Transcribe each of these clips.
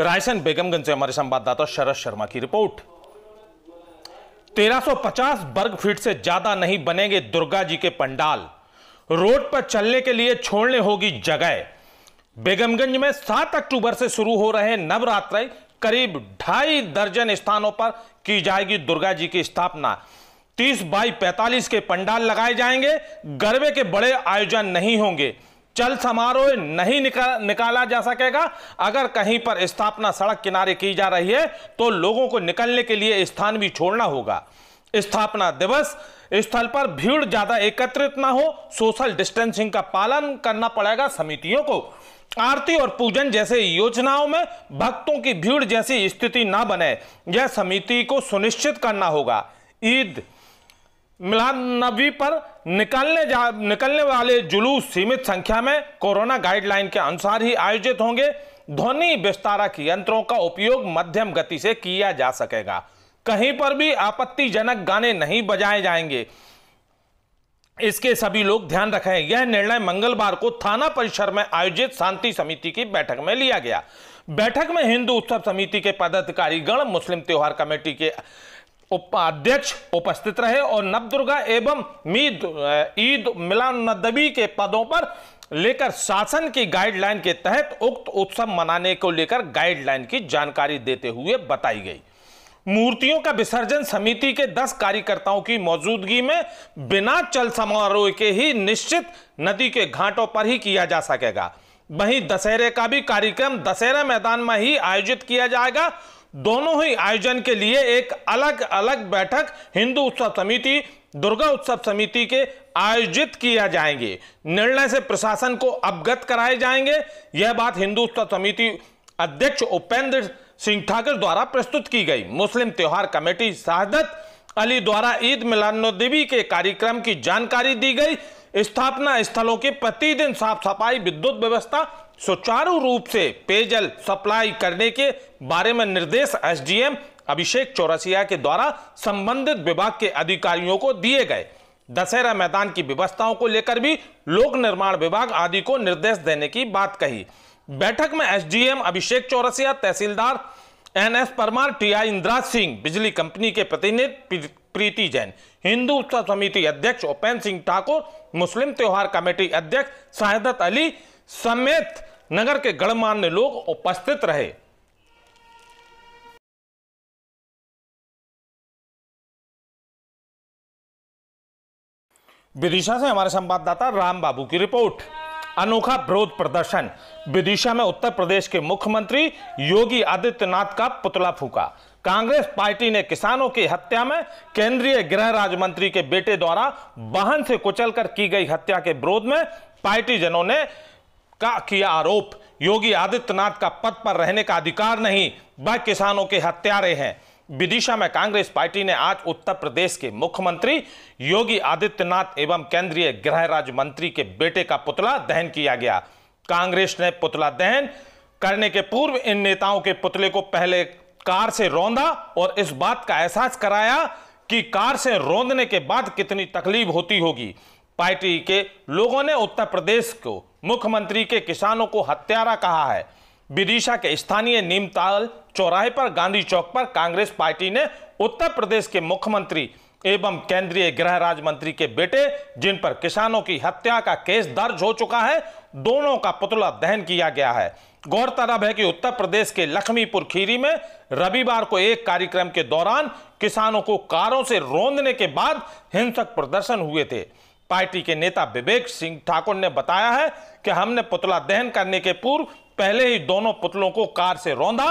रायसेन बेगमगंज से हमारे संवाददाता शरद शर्मा की रिपोर्ट 1350 वर्ग फीट से ज्यादा नहीं बनेंगे दुर्गा जी के पंडाल रोड पर चलने के लिए छोड़ने होगी जगह बेगमगंज में 7 अक्टूबर से शुरू हो रहे नवरात्र करीब ढाई दर्जन स्थानों पर की जाएगी दुर्गा जी की स्थापना 30 बाई 45 के पंडाल लगाए जाएंगे गरबे के बड़े आयोजन नहीं होंगे चल समारोह नहीं निकाल, निकाला जा सकेगा अगर कहीं पर स्थापना सड़क किनारे की जा रही है तो लोगों को निकलने के लिए स्थान भी छोड़ना होगा स्थापना दिवस स्थल पर भीड़ ज्यादा एकत्रित ना हो सोशल डिस्टेंसिंग का पालन करना पड़ेगा समितियों को आरती और पूजन जैसे योजनाओं में भक्तों की भीड़ जैसी स्थिति ना बने यह समिति को सुनिश्चित करना होगा ईद मिलाद नबी पर निकलने जा निकलने वाले जुलूस सीमित संख्या में कोरोना गाइडलाइन के अनुसार ही आयोजित होंगे ध्वनि विस्तारक यंत्रों का उपयोग मध्यम गति से किया जा सकेगा कहीं पर भी आपत्तिजनक गाने नहीं बजाए जाएंगे इसके सभी लोग ध्यान रखें यह निर्णय मंगलवार को थाना परिसर में आयोजित शांति समिति की बैठक में लिया गया बैठक में हिंदू उत्सव समिति के पदाधिकारी गण मुस्लिम त्यौहार कमेटी के उपाध्यक्ष उपस्थित रहे और नवदुर्गा एवं मीद ईद मिलान नदवी के पदों पर लेकर शासन की गाइडलाइन के तहत उक्त उत्सव मनाने को लेकर गाइडलाइन की जानकारी देते हुए बताई गई मूर्तियों का विसर्जन समिति के 10 कार्यकर्ताओं की मौजूदगी में बिना चल समारोह के ही निश्चित नदी के घाटों पर ही किया जा सकेगा वहीं दशहरे का भी कार्यक्रम दशहरा मैदान में ही आयोजित किया जाएगा दोनों ही आयोजन के लिए एक अलग अलग बैठक हिंदू उत्सव समिति दुर्गा उत्सव समिति के आयोजित किया जाएंगे निर्णय से प्रशासन को अवगत कराए जाएंगे यह बात हिंदू उत्सव समिति अध्यक्ष उपेंद्र सिंह ठाकुर द्वारा प्रस्तुत की गई मुस्लिम त्यौहार कमेटी शहादत अली द्वारा ईद मिलानोदेवी के कार्यक्रम की जानकारी दी गई स्थापना स्थलों की प्रतिदिन साफ सफाई विद्युत व्यवस्था सुचारू रूप से पेयजल सप्लाई करने के बारे में निर्देश एसडीएम अभिषेक चौरसिया के द्वारा संबंधित विभाग के अधिकारियों को दिए गए दशहरा मैदान की व्यवस्थाओं को लेकर भी लोक निर्माण विभाग आदि को निर्देश देने की बात कही बैठक में SDM Abhishek Chaurasia tehsildar N S Parmar T I Indraj Singh बिजली कंपनी के प्रतिनिधि प्रीति जैन हिंदू उत्सव समिति अध्यक्ष उपेन्द्र सिंह ठाकुर मुस्लिम त्यौहार कमेटी अध्यक्ष शाहदत अली समेत नगर के गणमान्य लोग उपस्थित रहे विदिशा से हमारे संवाददाता राम बाबू की रिपोर्ट अनोखा विरोध प्रदर्शन विदिशा में उत्तर प्रदेश के मुख्यमंत्री योगी आदित्यनाथ का पुतला फूका कांग्रेस पार्टी ने किसानों की हत्या में केंद्रीय गृह राज्य मंत्री के बेटे द्वारा वाहन से कुचलकर की गई हत्या के विरोध में पार्टी जनों ने का किया आरोप योगी आदित्यनाथ का पद पर रहने का अधिकार नहीं वह किसानों के हत्यारे हैं विदिशा में कांग्रेस पार्टी ने आज उत्तर प्रदेश के मुख्यमंत्री योगी आदित्यनाथ एवं केंद्रीय गृह राज्य मंत्री के बेटे का पुतला दहन किया गया कांग्रेस ने पुतला दहन करने के पूर्व इन नेताओं के पुतले को पहले कार से रौंदा और इस बात का एहसास कराया कि कार से रौंदने के बाद कितनी तकलीफ होती होगी पार्टी के लोगों ने उत्तर प्रदेश को मुख्यमंत्री के किसानों को हत्यारा कहा है विदिशा के स्थानीय नीमताल चौराहे पर गांधी चौक पर कांग्रेस पार्टी ने उत्तर प्रदेश के मुख्यमंत्री एवं केंद्रीय गृह राज्य मंत्री के बेटे जिन पर किसानों की हत्या का केस दर्ज हो चुका है दोनों का पुतला दहन किया गया है गौरतलब है कि उत्तर प्रदेश के लक्ष्मीपुर खीरी में रविवार को एक कार्यक्रम के दौरान किसानों को कारों से रोंदने के बाद हिंसक प्रदर्शन हुए थे पार्टी के नेता विवेक सिंह ठाकुर ने बताया है कि हमने पुतला दहन करने के पूर्व पहले ही दोनों पुतलों को कार से रौंदा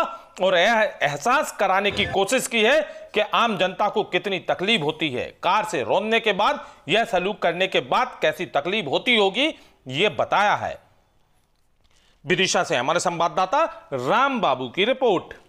और यह एहसास कराने की कोशिश की है कि आम जनता को कितनी तकलीफ होती है कार से रौंदने के बाद यह सलूक करने के बाद कैसी तकलीफ होती होगी यह बताया है विदिशा से हमारे संवाददाता राम बाबू की रिपोर्ट